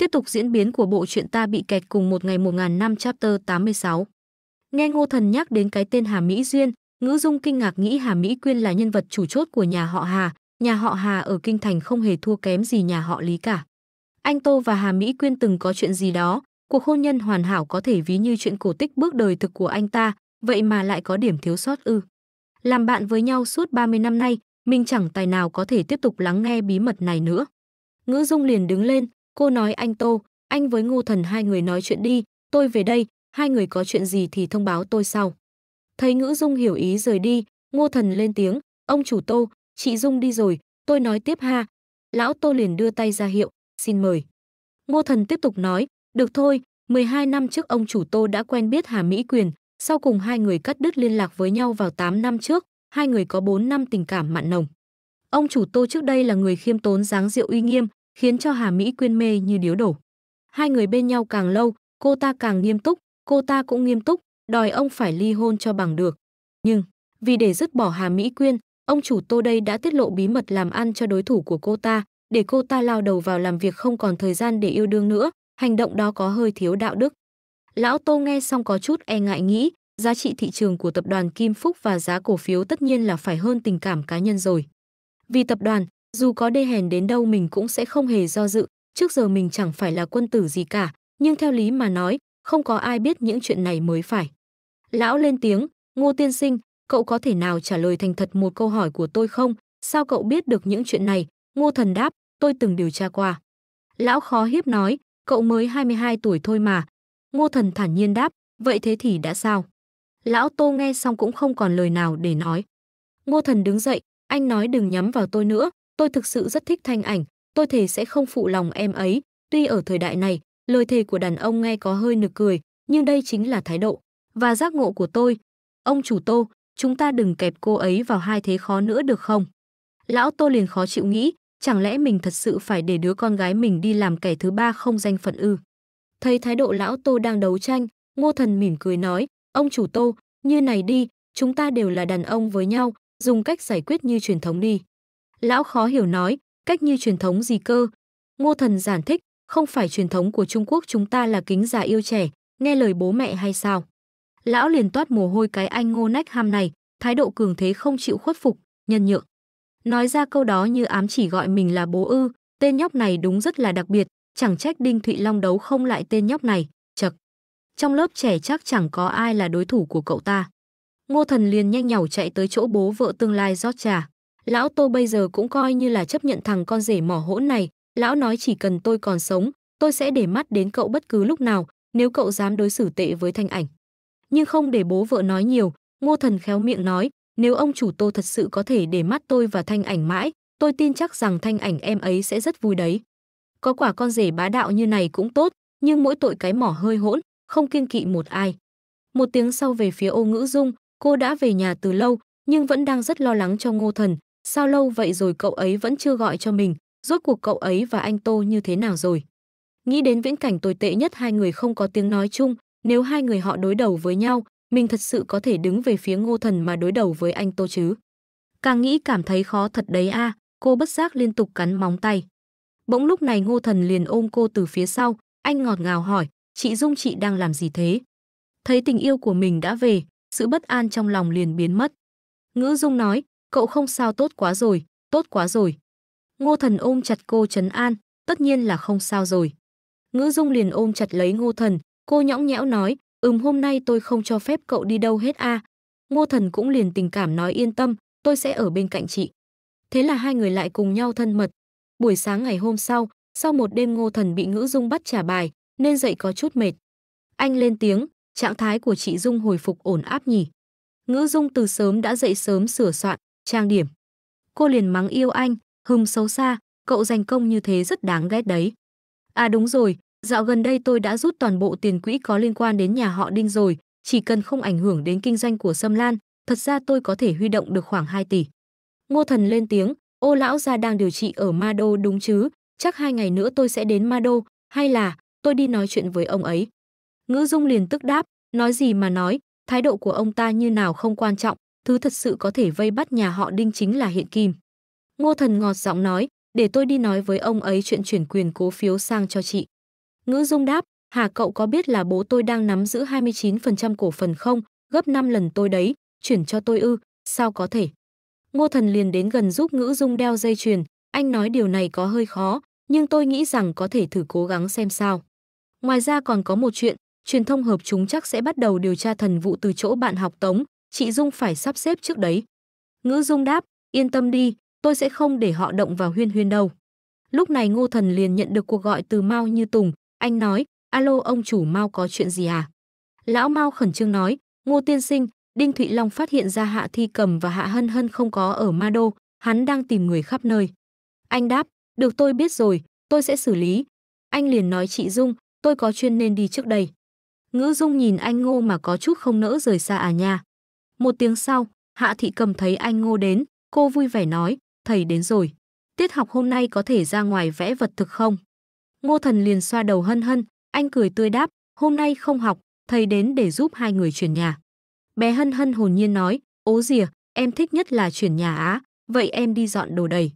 Tiếp tục diễn biến của bộ truyện ta bị kẹt cùng một ngày 1000 năm chapter 86. Nghe Ngô Thần nhắc đến cái tên Hà Mỹ Duyên, Ngữ Dung kinh ngạc nghĩ Hà Mỹ Quyên là nhân vật chủ chốt của nhà họ Hà, nhà họ Hà ở kinh thành không hề thua kém gì nhà họ Lý cả. Anh Tô và Hà Mỹ Quyên từng có chuyện gì đó, cuộc hôn nhân hoàn hảo có thể ví như chuyện cổ tích bước đời thực của anh ta, vậy mà lại có điểm thiếu sót ư? Làm bạn với nhau suốt 30 năm nay, mình chẳng tài nào có thể tiếp tục lắng nghe bí mật này nữa. Ngữ Dung liền đứng lên, Cô nói anh Tô, anh với Ngô Thần hai người nói chuyện đi, tôi về đây, hai người có chuyện gì thì thông báo tôi sau. Thấy Ngữ Dung hiểu ý rời đi, Ngô Thần lên tiếng, ông chủ Tô, chị Dung đi rồi, tôi nói tiếp ha. Lão Tô liền đưa tay ra hiệu, xin mời. Ngô Thần tiếp tục nói, được thôi, 12 năm trước ông chủ Tô đã quen biết Hà Mỹ Quyền, sau cùng hai người cắt đứt liên lạc với nhau vào 8 năm trước, hai người có 4 năm tình cảm mặn nồng. Ông chủ Tô trước đây là người khiêm tốn dáng rượu uy nghiêm, khiến cho Hà Mỹ Quyên mê như điếu đổ. Hai người bên nhau càng lâu, cô ta càng nghiêm túc, cô ta cũng nghiêm túc, đòi ông phải ly hôn cho bằng được. Nhưng, vì để dứt bỏ Hà Mỹ Quyên, ông chủ Tô đây đã tiết lộ bí mật làm ăn cho đối thủ của cô ta, để cô ta lao đầu vào làm việc không còn thời gian để yêu đương nữa, hành động đó có hơi thiếu đạo đức. Lão Tô nghe xong có chút e ngại nghĩ, giá trị thị trường của tập đoàn Kim Phúc và giá cổ phiếu tất nhiên là phải hơn tình cảm cá nhân rồi. Vì tập đoàn, dù có đê hèn đến đâu mình cũng sẽ không hề do dự, trước giờ mình chẳng phải là quân tử gì cả, nhưng theo lý mà nói, không có ai biết những chuyện này mới phải. Lão lên tiếng, Ngô Tiên Sinh, cậu có thể nào trả lời thành thật một câu hỏi của tôi không? Sao cậu biết được những chuyện này? Ngô Thần đáp, tôi từng điều tra qua. Lão khó hiếp nói, cậu mới 22 tuổi thôi mà. Ngô Thần thản nhiên đáp, vậy thế thì đã sao? Lão Tô nghe xong cũng không còn lời nào để nói. Ngô Thần đứng dậy, anh nói đừng nhắm vào tôi nữa, tôi thực sự rất thích thanh ảnh, tôi thề sẽ không phụ lòng em ấy. Tuy ở thời đại này, lời thề của đàn ông nghe có hơi nực cười, nhưng đây chính là thái độ và giác ngộ của tôi. Ông chủ Tô, chúng ta đừng kẹp cô ấy vào hai thế khó nữa được không? Lão Tô liền khó chịu nghĩ, chẳng lẽ mình thật sự phải để đứa con gái mình đi làm kẻ thứ ba không danh phận ư? Thấy thái độ lão Tô đang đấu tranh, Ngô Thần mỉm cười nói, ông chủ Tô, như này đi, chúng ta đều là đàn ông với nhau, dùng cách giải quyết như truyền thống đi. Lão khó hiểu nói, cách như truyền thống gì cơ? Ngô Thần giản thích, không phải truyền thống của Trung Quốc chúng ta là kính già yêu trẻ, nghe lời bố mẹ hay sao? Lão liền toát mồ hôi cái anh Ngô Nách Ham này, thái độ cường thế không chịu khuất phục, nhân nhượng. Nói ra câu đó như ám chỉ gọi mình là bố ư, tên nhóc này đúng rất là đặc biệt, chẳng trách Đinh Thụy Long đấu không lại tên nhóc này, chật. Trong lớp trẻ chắc chẳng có ai là đối thủ của cậu ta. Ngô Thần liền nhanh nhảu chạy tới chỗ bố vợ tương lai rót trà lão tô bây giờ cũng coi như là chấp nhận thằng con rể mỏ hỗn này lão nói chỉ cần tôi còn sống tôi sẽ để mắt đến cậu bất cứ lúc nào nếu cậu dám đối xử tệ với thanh ảnh nhưng không để bố vợ nói nhiều ngô thần khéo miệng nói nếu ông chủ tô thật sự có thể để mắt tôi và thanh ảnh mãi tôi tin chắc rằng thanh ảnh em ấy sẽ rất vui đấy có quả con rể bá đạo như này cũng tốt nhưng mỗi tội cái mỏ hơi hỗn không kiên kỵ một ai một tiếng sau về phía ô ngữ dung cô đã về nhà từ lâu nhưng vẫn đang rất lo lắng cho ngô thần Sao lâu vậy rồi cậu ấy vẫn chưa gọi cho mình, rốt cuộc cậu ấy và anh Tô như thế nào rồi? Nghĩ đến viễn cảnh tồi tệ nhất hai người không có tiếng nói chung, nếu hai người họ đối đầu với nhau, mình thật sự có thể đứng về phía ngô thần mà đối đầu với anh Tô chứ. Càng nghĩ cảm thấy khó thật đấy a, à, cô bất giác liên tục cắn móng tay. Bỗng lúc này ngô thần liền ôm cô từ phía sau, anh ngọt ngào hỏi, chị Dung chị đang làm gì thế? Thấy tình yêu của mình đã về, sự bất an trong lòng liền biến mất. Ngữ Dung nói, cậu không sao tốt quá rồi, tốt quá rồi. Ngô Thần ôm chặt cô trấn an, tất nhiên là không sao rồi. Ngữ Dung liền ôm chặt lấy Ngô Thần, cô nhõng nhẽo nói, ừm hôm nay tôi không cho phép cậu đi đâu hết a. Ngô Thần cũng liền tình cảm nói yên tâm, tôi sẽ ở bên cạnh chị. Thế là hai người lại cùng nhau thân mật. Buổi sáng ngày hôm sau, sau một đêm Ngô Thần bị Ngữ Dung bắt trả bài, nên dậy có chút mệt. Anh lên tiếng, trạng thái của chị Dung hồi phục ổn áp nhỉ. Ngữ Dung từ sớm đã dậy sớm sửa soạn, trang điểm. Cô liền mắng yêu anh, hùng xấu xa, cậu giành công như thế rất đáng ghét đấy. À đúng rồi, dạo gần đây tôi đã rút toàn bộ tiền quỹ có liên quan đến nhà họ Đinh rồi, chỉ cần không ảnh hưởng đến kinh doanh của Sâm Lan, thật ra tôi có thể huy động được khoảng 2 tỷ. Ngô Thần lên tiếng, ô lão gia đang điều trị ở Ma Đô đúng chứ, chắc hai ngày nữa tôi sẽ đến Ma Đô, hay là tôi đi nói chuyện với ông ấy. Ngữ Dung liền tức đáp, nói gì mà nói, thái độ của ông ta như nào không quan trọng, thứ thật sự có thể vây bắt nhà họ Đinh chính là hiện kim. Ngô Thần ngọt giọng nói, để tôi đi nói với ông ấy chuyện chuyển quyền cố phiếu sang cho chị. Ngữ Dung đáp, Hà cậu có biết là bố tôi đang nắm giữ 29% cổ phần không, gấp 5 lần tôi đấy, chuyển cho tôi ư, sao có thể. Ngô Thần liền đến gần giúp Ngữ Dung đeo dây chuyền, anh nói điều này có hơi khó, nhưng tôi nghĩ rằng có thể thử cố gắng xem sao. Ngoài ra còn có một chuyện, truyền thông hợp chúng chắc sẽ bắt đầu điều tra thần vụ từ chỗ bạn học Tống, chị Dung phải sắp xếp trước đấy. Ngữ Dung đáp, yên tâm đi, tôi sẽ không để họ động vào huyên huyên đâu. Lúc này Ngô Thần liền nhận được cuộc gọi từ Mao Như Tùng, anh nói, alo ông chủ Mao có chuyện gì à? Lão Mao khẩn trương nói, Ngô Tiên Sinh, Đinh Thụy Long phát hiện ra Hạ Thi Cầm và Hạ Hân Hân không có ở Ma Đô, hắn đang tìm người khắp nơi. Anh đáp, được tôi biết rồi, tôi sẽ xử lý. Anh liền nói chị Dung, tôi có chuyên nên đi trước đây. Ngữ Dung nhìn anh Ngô mà có chút không nỡ rời xa à nha. Một tiếng sau, Hạ Thị Cầm thấy anh Ngô đến, cô vui vẻ nói, thầy đến rồi. Tiết học hôm nay có thể ra ngoài vẽ vật thực không? Ngô Thần liền xoa đầu hân hân, anh cười tươi đáp, hôm nay không học, thầy đến để giúp hai người chuyển nhà. Bé hân hân hồn nhiên nói, ố dìa, em thích nhất là chuyển nhà á, vậy em đi dọn đồ đầy.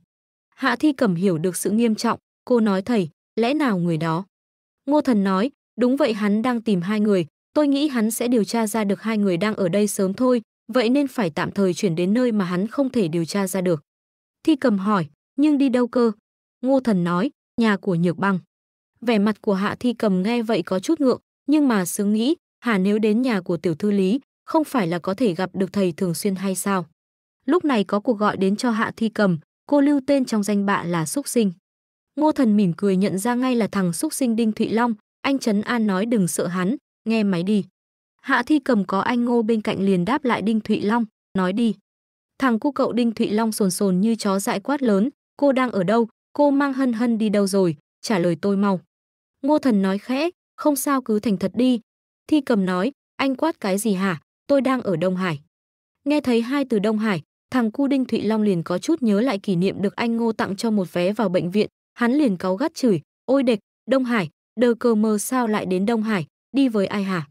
Hạ Thi cầm hiểu được sự nghiêm trọng, cô nói thầy, lẽ nào người đó? Ngô Thần nói, đúng vậy hắn đang tìm hai người, tôi nghĩ hắn sẽ điều tra ra được hai người đang ở đây sớm thôi, vậy nên phải tạm thời chuyển đến nơi mà hắn không thể điều tra ra được. Thi cầm hỏi, nhưng đi đâu cơ? Ngô thần nói, nhà của Nhược Băng. Vẻ mặt của Hạ Thi cầm nghe vậy có chút ngượng, nhưng mà sướng nghĩ, hà nếu đến nhà của tiểu thư lý, không phải là có thể gặp được thầy thường xuyên hay sao? Lúc này có cuộc gọi đến cho Hạ Thi cầm, cô lưu tên trong danh bạ là Súc Sinh. Ngô thần mỉm cười nhận ra ngay là thằng Súc Sinh Đinh Thụy Long, anh Trấn An nói đừng sợ hắn, nghe máy đi. Hạ Thi cầm có anh Ngô bên cạnh liền đáp lại Đinh Thụy Long, nói đi. Thằng cu cậu Đinh Thụy Long sồn sồn như chó dại quát lớn, cô đang ở đâu, cô mang hân hân đi đâu rồi, trả lời tôi mau. Ngô thần nói khẽ, không sao cứ thành thật đi. Thi cầm nói, anh quát cái gì hả, tôi đang ở Đông Hải. Nghe thấy hai từ Đông Hải, thằng cu Đinh Thụy Long liền có chút nhớ lại kỷ niệm được anh Ngô tặng cho một vé vào bệnh viện, hắn liền cáu gắt chửi, ôi địch, Đông Hải, đờ cờ mờ sao lại đến Đông Hải, đi với ai hả?